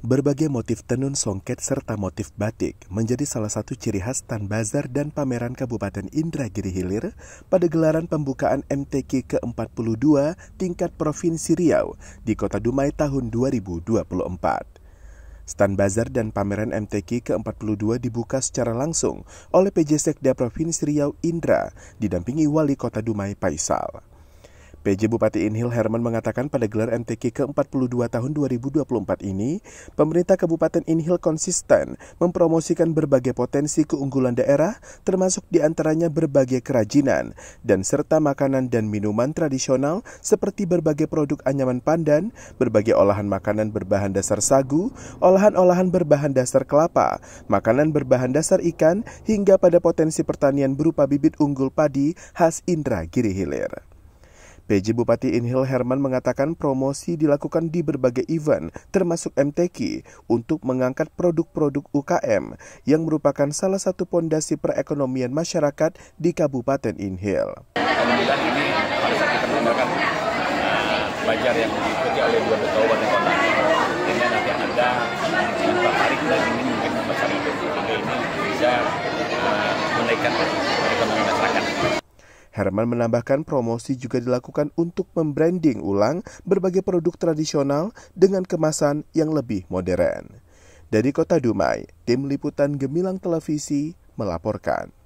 Berbagai motif tenun songket serta motif batik menjadi salah satu ciri khas Tan Bazar dan pameran Kabupaten Indragiri Hilir pada gelaran pembukaan MTQ ke-42 tingkat Provinsi Riau di Kota Dumai tahun 2024. Stand Bazar dan pameran MTQ ke-42 dibuka secara langsung oleh PJ Sekda Provinsi Riau Indra, didampingi Wali Kota Dumai Paisal. PJ Bupati Inhil Herman mengatakan pada gelar MTK ke-42 tahun 2024 ini, pemerintah Kabupaten Inhil konsisten mempromosikan berbagai potensi keunggulan daerah, termasuk diantaranya berbagai kerajinan, dan serta makanan dan minuman tradisional seperti berbagai produk anyaman pandan, berbagai olahan makanan berbahan dasar sagu, olahan-olahan berbahan dasar kelapa, makanan berbahan dasar ikan, hingga pada potensi pertanian berupa bibit unggul padi khas Indra Giri Hilir. PJ Bupati Inhil Herman mengatakan promosi dilakukan di berbagai event, termasuk MTQ, untuk mengangkat produk-produk UKM yang merupakan salah satu pondasi perekonomian masyarakat di Kabupaten Inhil. Alhamdulillah ini harus kita menggunakan uh, pelajar yang diikuti oleh dua kabupaten kota. Sehingga nanti ada yang tertarik dan ingin mungkin membaca ini bisa uh, menaikkan ekonomi Herman menambahkan promosi juga dilakukan untuk membranding ulang berbagai produk tradisional dengan kemasan yang lebih modern. Dari Kota Dumai, Tim Liputan Gemilang Televisi melaporkan.